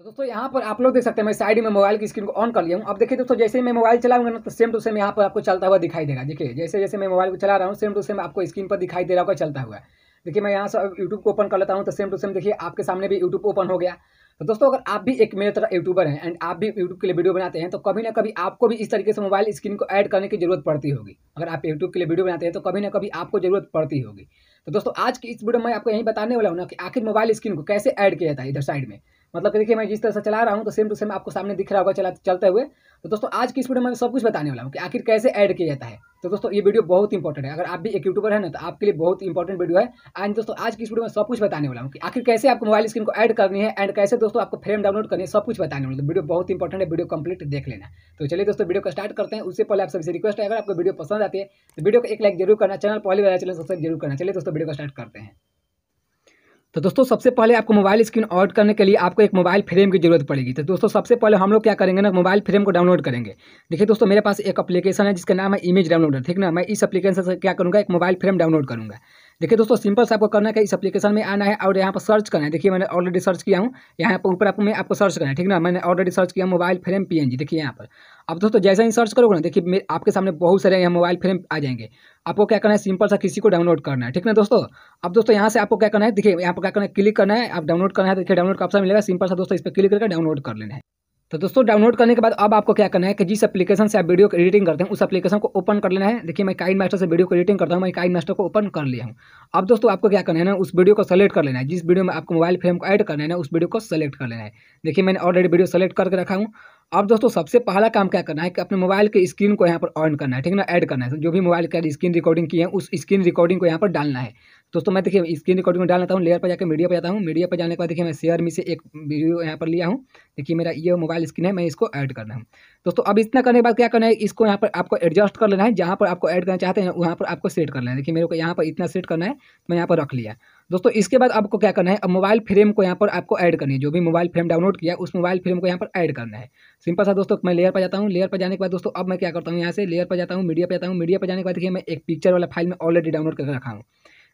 तो दोस्तों यहाँ पर आप लोग देख सकते हैं मैं साइड में मोबाइल की स्क्रीन को ऑन कर लिया हूँ अब देखिए दोस्तों जैसे ही मैं मोबाइल चलाऊंगा ना तो सेम टू सेम यहाँ पर आपको चलता हुआ दिखाई देगा देखिए जैसे जैसे मैं मोबाइल को चला रहा हूँ सेम टू सेम आपको स्क्रीन पर दिखाई दे रहा होगा चलता हुआ देखिए मैं यहाँ से यूट्यूब को ओपन कर लेता हूँ तो सेम टू सेम देखिए आपके सामने भी यूट्यूब ओपन हो गया तो दोस्तों अगर आप भी एक मेरे तरह यूट्यूबर हैं एंड आप भी यूट्यूब के लिए वीडियो बनाते हैं तो कभी ना कभी आपको भी इस तरीके से मोबाइल स्क्रीन को ऐड करने की जरूरत पड़ती होगी अगर आप यूट्यूब के लिए वीडियो बनाते हैं तो कभी ना कभी आपको जरूरत पड़ती होगी तो दोस्तों आज की इस वीडियो में आपको यही बताने वाला हूँ ना कि आखिर मोबाइल स्क्रीन को कैसे ऐड किया जाता है इधर साइड में मतलब कि देखिए मैं जिस तरह से चला रहा हूँ तो सेम टू सेम आपको सामने दिख रहा होगा चला चलते हुए तो दोस्तों आज की इस वीडियो में सब कुछ बताने वाला हूँ कि आखिर कैसे ऐड किया जाता है तो दोस्तों ये वीडियो बहुत इंपॉर्टेंट है अगर आप भी एक यूट्यूबर है ना तो आपके लिए बहुत इंपॉर्टेंट वीडियो है आज दोस्तों आज की इस वीडियो में सब कुछ बताने वाला हूँ कि आखिर कैसे आपको मोबाइल स्क्रीन को ऐड करनी है एंड कैसे दोस्तों आपको फ्रेम डाउनलोड करनी है सब कुछ बताने वाला तो वीडियो बहुत इंपॉर्टेंट है वीडियो कंप्लीट देख लेना तो चलिए दोस्तों वीडियो को स्टार्ट करते हैं उससे पहले आप सबसे रिक्वेस्ट है अगर आपको वीडियो पसंद आती है तो वीडियो को एक लाइक जरूर करना चैनल पहले वाला चैनल सब्सक्राइब जरूर करना चलिए दोस्तों वीडियो को स्टार्ट करते हैं तो दोस्तों सबसे पहले आपको मोबाइल स्क्रीन आउट करने के लिए आपको एक मोबाइल फ्रेम की जरूरत पड़ेगी तो दोस्तों सबसे पहले हम लोग क्या करेंगे ना मोबाइल फ्रेम को डाउनलोड करेंगे देखिए दोस्तों मेरे पास एक एप्लीकेशन है जिसका नाम है इमेज डाउनलोडर ठीक ना मैं इस एप्लीकेशन से क्या करूँगा एक मोबाइल फ्रेम डाउनलोड करूँगा देखिए दोस्तों सिंपल से आपको करना है इस एप्लीकेशन में आना है और यहाँ पर सर्च करना है देखिए मैंने ऑलरेडी सर्च किया हूँ यहाँ पर ऊपर आपको मैं आपको सर्च करना है ठीक ना मैंने ऑलरेडी सर्च किया मोबाइल फ्रेम पी देखिए यहाँ पर अब दोस्तों जैसे ही सर्च करोगे ना देखिए आपके सामने बहुत सारे यहाँ मोबाइल फ्रेम आ जाएंगे आपको क्या करना है सिंपल सा किसी को डाउनलोड करना है ठीक ना दोस्तों अब दोस्तों यहाँ से आपको क्या करना है देखिए यहाँ पर क्या करना है क्लिक करना है आप डाउनलोड करना है देखिए डाउनलोड का ऑप्शन मिलेगा सिंपल सा दोस्तों इस पर क्लिक करके डाउनलोड कर लेना है तो दोस्तों डाउनलोड करने के बाद अब आपको क्या करना है कि जिस एप्लीकेशन से आप वीडियो को एडिटिंग करते हैं उस एप्लीकेशन को ओपन कर लेना है देखिए मैं काइन मास्टर से वीडियो को एडिटिंग करता हूँ मैं काइन मास्टर को ओपन कर लिया हूँ अब दोस्तों आपको क्या करना है ना उस वीडियो को सेलेक्ट कर लेना है जिस वीडियो में आपको मोबाइल फ्रेम को एड करना है ना उस वीडियो को सेलेक्ट कर लेना है देखिए मैंने ऑलरेडी वीडियो सेलेक्ट करके रखा हूँ अब दोस्तों सबसे पहला काम क्या करना है कि अपने मोबाइल के स्क्रीन को यहाँ पर ऑन करना है ठीक है ना एड करना है जो भी मोबाइल का स्क्रीन रिकॉर्डिंग की है उस स्क्रीन रिकॉर्डिंग को यहाँ पर डालना है दोस्तों मैं देखिए स्क्रीन रिकॉर्डिंग में डाल लेता हूँ लेयर पर जाकर मीडिया पर जाता हूँ मीडिया पर जाने के बाद देखिए मैं शेयर में से एक वीडियो यहाँ पर लिया हूँ देखिए मेरा ये मोबाइल स्क्रीन है मैं इसको ऐड करना हूँ दोस्तों अब इतना करने के बाद क्या करना है इसको यहाँ पर आपको एडजस्ट कर लेना है जहाँ पर आपको ऐड करना चाहते हैं वहाँ पर आपको सेट करना है देखिए मेरे को यहाँ पर इतना सेट करना है तो मैं यहाँ पर रख लिया दोस्तों इसके बाद आपको क्या करना है अब मोबाइल फ्रेम को यहाँ पर आपको ऐड करनी है जो भी मोबाइल फ्रेम डाउनलोड किया उस मोबाइल फ्रेम को यहाँ पर ऐड करना है सिंपल सा दोस्तों मैं लेयर पर जाता हूँ लेयर पर जाने के बाद दोस्तों अब मैं क्या करता हूँ यहाँ से लेयर पर जाता हूँ मीडिया पर जाता हूँ मीडिया पर जाने के बाद देखिए मैं एक पिक्चर वाला फाइल में ऑलरेडी डाउनलोड करके रखा हूँ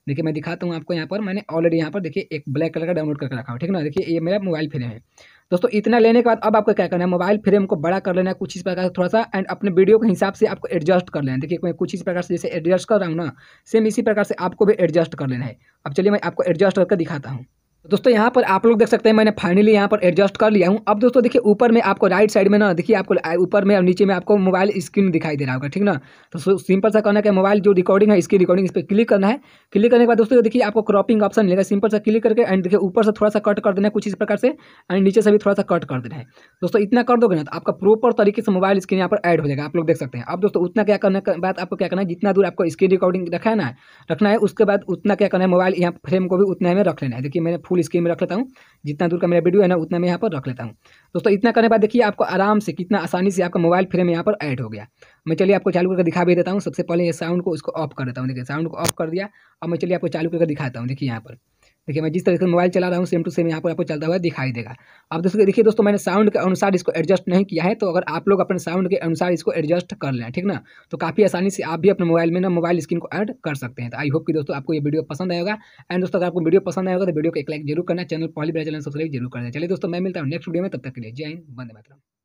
देखिए मैं दिखाता हूँ आपको यहाँ पर मैंने ऑलरेडी यहाँ पर देखिए एक ब्लैक कलर का डाउनलोड करके रखा हूँ ठीक है ना देखिए ये मेरा मोबाइल फ्रेम है दोस्तों इतना लेने के बाद अब आपको क्या करना है मोबाइल फ्रेम को बड़ा कर लेना है कुछ इस प्रकार से थोड़ा सा एंड अपने वीडियो के हिसाब से आपको एडजस्ट कर लेना है देखिए मैं कुछ इस प्रकार से जैसे एडजस्ट कर रहा हूँ ना सेम इसी प्रकार से आपको भी एडजस्ट कर लेना है अब चलिए मैं आपको एडजस्ट करके दिखाता हूँ तो दोस्तों यहाँ पर आप लोग देख सकते हैं मैंने फाइनली यहाँ पर एडजस्ट कर लिया हूँ अब दोस्तों देखिए ऊपर में आपको राइट साइड में ना देखिए आपको ऊपर में और नीचे में आपको मोबाइल स्क्रीन दिखाई दे रहा होगा ठीक ना तो सिंपल सा करना है मोबाइल जो रिकॉर्डिंग है इसकी रिकॉर्डिंग इस पर क्लिक करना है क्लिक करने के बाद दोस्तों देखिए आपको क्रॉपिंग ऑप्शन मिलेगा सिंपल सा क्लिक करके एंड देखिए ऊपर से थोड़ा सा कट कर देना है कुछ इस प्रकार से एंड नीचे से भी थोड़ा सा कट कर देना है दोस्तों इतना कर दोगे ना तो आपका प्रॉपर तरीके से मोबाइल स्क्रीन यहाँ पर एड हो जाएगा आप लोग देख सकते हैं अब दोस्तों उतना क्या करने के बाद आपको क्या करना है जितना दूर आपको स्क्रीन रिकॉर्डिंग रखना है रखना है उसके बाद उतना क्या करना है मोबाइल यहाँ फ्रेम को भी उतना में रख लेना है देखिए मैंने फुल स्क्रीन में रख लेता हूँ जितना दूर का मेरा वीडियो है ना उतना मैं यहाँ पर रख लेता हूँ दोस्तों इतना करने के बाद देखिए आपको आराम से कितना आसानी से आपका मोबाइल फ्रेम यहाँ पर ऐड हो गया मैं चलिए आपको चालू करके दिखा भी देता हूँ सबसे पहले ये साउंड को इसको ऑफ कर देता हूँ देखिए साउंड को ऑफ कर दिया और मैं चलिए आपको चालू करके दिखाता हूँ देखिए यहाँ पर देखिए मैं जिस तरह से मोबाइल चला रहा हूँ सेम टू सेम यहाँ पर आपको चलता हुआ दिखाई देगा अब दोस्तों देखिए दोस्तों मैंने साउंड के अनुसार इसको एडजस्ट नहीं किया है तो अगर आप लोग अपने साउंड के अनुसार इसको एडजस्ट कर लें ठीक ना तो काफ़ी आसानी से आप भी अपने मोबाइल में ना मोबाइल स्क्रीन को ऐड कर सकते हैं तो आई होप कि दोस्तों आपको ये वीडियो पसंद आएगा एंड दोस्तों अगर आपको वीडियो पसंद आएगा तो वीडियो को एक लाइक जरूर करना चैनल पहली बार चैनल सब्सक्राइब जरूर करना चलिए दोस्तों मैं मिलता हूँ नेक्स्ट वीडियो में तब तक के लिए जय हिंद बंद मात्रा